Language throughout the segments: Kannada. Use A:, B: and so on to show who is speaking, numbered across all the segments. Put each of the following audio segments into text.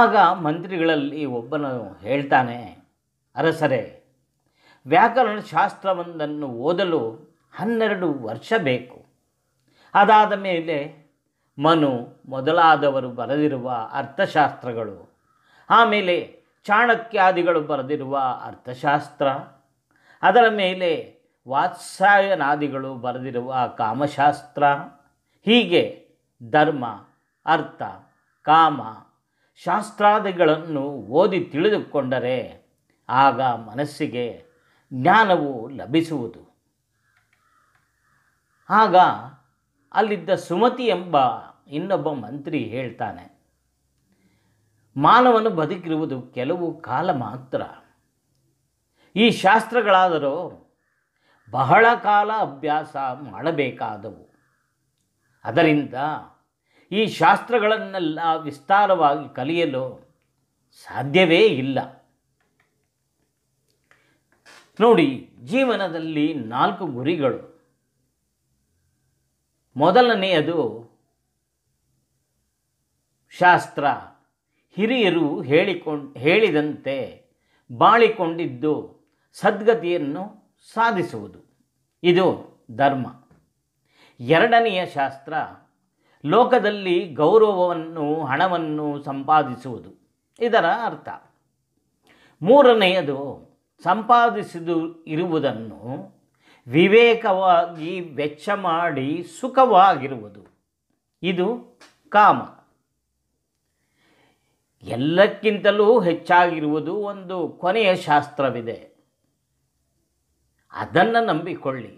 A: ಆಗ ಮಂತ್ರಿಗಳಲ್ಲಿ ಒಬ್ಬನು ಹೇಳ್ತಾನೆ ಅರಸರೇ ವ್ಯಾಕರಣ ಶಾಸ್ತ್ರವೊಂದನ್ನು ಓದಲು ಹನ್ನೆರಡು ವರ್ಷ ಬೇಕು ಅದಾದ ಮೇಲೆ ಮನು ಮೊದಲಾದವರು ಬರೆದಿರುವ ಅರ್ಥಶಾಸ್ತ್ರಗಳು ಆಮೇಲೆ ಚಾಣಕ್ಯಾದಿಗಳು ಬರೆದಿರುವ ಅರ್ಥಶಾಸ್ತ್ರ ಅದರ ಮೇಲೆ ವಾತ್ಸಾಯನಾದಿಗಳು ಬರೆದಿರುವ ಕಾಮಶಾಸ್ತ್ರ ಹೀಗೆ ಧರ್ಮ ಅರ್ಥ ಕಾಮ ಶಾಸ್ತ್ರಾದಿಗಳನ್ನು ಓದಿ ತಿಳಿದುಕೊಂಡರೆ ಆಗ ಮನಸ್ಸಿಗೆ ಜ್ಞಾನವು ಲಭಿಸುವುದು ಆಗ ಅಲ್ಲಿದ್ದ ಸುಮತಿ ಎಂಬ ಇನ್ನೊಬ್ಬ ಮಂತ್ರಿ ಹೇಳ್ತಾನೆ ಮಾನವನು ಬದುಕಿರುವುದು ಕೆಲವು ಕಾಲ ಮಾತ್ರ ಈ ಶಾಸ್ತ್ರಗಳಾದರೂ ಬಹಳ ಕಾಲ ಅಭ್ಯಾಸ ಮಾಡಬೇಕಾದವು ಅದರಿಂದ ಈ ಶಾಸ್ತ್ರಗಳನ್ನೆಲ್ಲ ವಿಸ್ತಾರವಾಗಿ ಕಲಿಯಲು ಸಾಧ್ಯವೇ ಇಲ್ಲ ನೋಡಿ ಜೀವನದಲ್ಲಿ ನಾಲ್ಕು ಗುರಿಗಳು ಮೊದಲನೆಯದು ಶಾಸ್ತ್ರ ಹಿರಿಯರು ಹೇಳಿಕೊಂಡ ಹೇಳಿದಂತೆ ಬಾಳಿಕೊಂಡಿದ್ದು ಸದ್ಗತಿಯನ್ನು ಸಾಧಿಸುವುದು ಇದು ಧರ್ಮ ಎರಡನೆಯ ಶಾಸ್ತ್ರ ಲೋಕದಲ್ಲಿ ಗೌರವವನ್ನು ಹಣವನ್ನು ಸಂಪಾದಿಸುವುದು ಇದರ ಅರ್ಥ ಮೂರನೆಯದು ಸಂಪಾದಿಸಿದು ಇರುವುದನ್ನು ವಿವೇಕವಾಗಿ ವೆಚ್ಚ ಮಾಡಿ ಸುಖವಾಗಿರುವುದು ಇದು ಕಾಮ ಎಲ್ಲಕ್ಕಿಂತಲೂ ಹೆಚ್ಚಾಗಿರುವುದು ಒಂದು ಕೊನೆಯ ಶಾಸ್ತ್ರವಿದೆ ಅದನ್ನು ನಂಬಿಕೊಳ್ಳಿ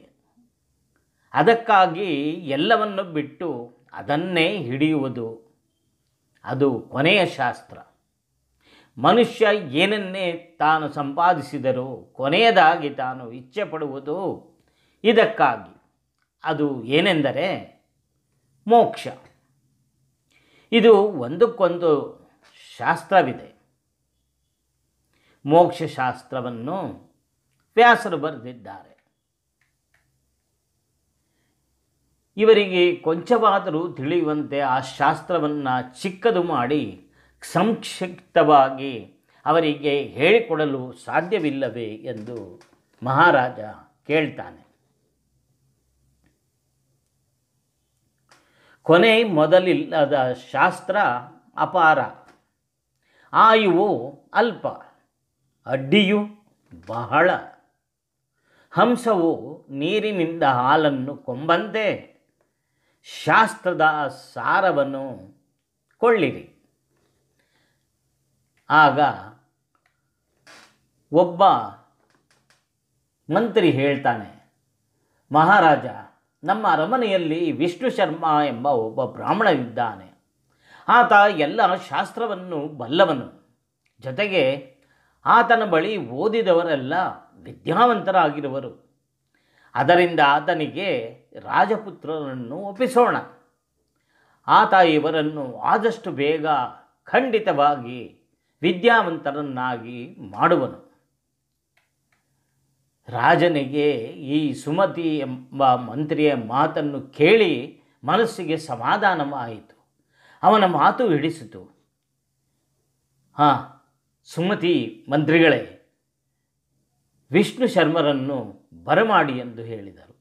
A: ಅದಕ್ಕಾಗಿ ಎಲ್ಲವನ್ನು ಬಿಟ್ಟು ಅದನ್ನೇ ಹಿಡಿಯುವುದು ಅದು ಕೊನೆಯ ಶಾಸ್ತ್ರ ಮನುಷ್ಯ ಏನನ್ನೇ ತಾನು ಸಂಪಾದಿಸಿದರೂ ಕೊನೆಯದಾಗಿ ತಾನು ಇಚ್ಛೆ ಪಡುವುದು ಇದಕ್ಕಾಗಿ ಅದು ಏನೆಂದರೆ ಮೋಕ್ಷ ಇದು ಒಂದಕ್ಕೊಂದು ಶಾಸ್ತ್ರವಿದೆ ಮೋಕ್ಷಶಾಸ್ತ್ರವನ್ನು ವ್ಯಾಸರು ಬರೆದಿದ್ದಾರೆ ಇವರಿಗೆ ಕೊಂಚವಾದರೂ ತಿಳಿಯುವಂತೆ ಆ ಶಾಸ್ತ್ರವನ್ನು ಚಿಕ್ಕದು ಮಾಡಿ ಸಂಕ್ಷಿಪ್ತವಾಗಿ ಅವರಿಗೆ ಹೇಳಿಕೊಡಲು ಸಾಧ್ಯವಿಲ್ಲವೇ ಎಂದು ಮಹಾರಾಜ ಕೇಳ್ತಾನೆ ಕೊನೆ ಮೊದಲಿಲ್ಲದ ಶಾಸ್ತ್ರ ಅಪಾರ ಆಯುವು ಅಲ್ಪ ಅಡ್ಡಿಯು ಬಹಳ ಹಂಸವು ನೀರಿನಿಂದ ಹಾಲನ್ನು ಕೊಂಬಂತೆ ಶಾಸ್ತ್ರದ ಸಾರವನ್ನು ಕೊಳ್ಳಿರಿ ಆಗ ಒಬ್ಬ ಮಂತ್ರಿ ಹೇಳ್ತಾನೆ ಮಹಾರಾಜ ನಮ್ಮ ಅರಮನೆಯಲ್ಲಿ ವಿಷ್ಣು ಶರ್ಮ ಎಂಬ ಒಬ್ಬ ಬ್ರಾಹ್ಮಣನಿದ್ದಾನೆ ಆತ ಎಲ್ಲ ಶಾಸ್ತ್ರವನ್ನು ಬಲ್ಲವನು ಜೊತೆಗೆ ಆತನ ಬಳಿ ಓದಿದವರೆಲ್ಲ ವಿದ್ಯಾವಂತರಾಗಿರುವರು ಅದರಿಂದ ಆತನಿಗೆ ರಾಜಪುತ್ರರನ್ನು ಒಪ್ಪಿಸೋಣ ಆತ ಇವರನ್ನು ಆದಷ್ಟು ಬೇಗ ಖಂಡಿತವಾಗಿ ವಿದ್ಯಾವಂತರನ್ನಾಗಿ ಮಾಡುವನು ರಾಜನಿಗೆ ಈ ಸುಮತಿ ಎಂಬ ಮಂತ್ರಿಯ ಮಾತನ್ನು ಕೇಳಿ ಮನಸ್ಸಿಗೆ ಸಮಾಧಾನವಾಯಿತು ಅವನ ಮಾತು ಹಿಡಿಸಿತು ಹಾಂ ಸುಮತಿ ಮಂತ್ರಿಗಳೇ ವಿಷ್ಣು ಶರ್ಮರನ್ನು ಬರಮಾಡಿ ಎಂದು ಹೇಳಿದರು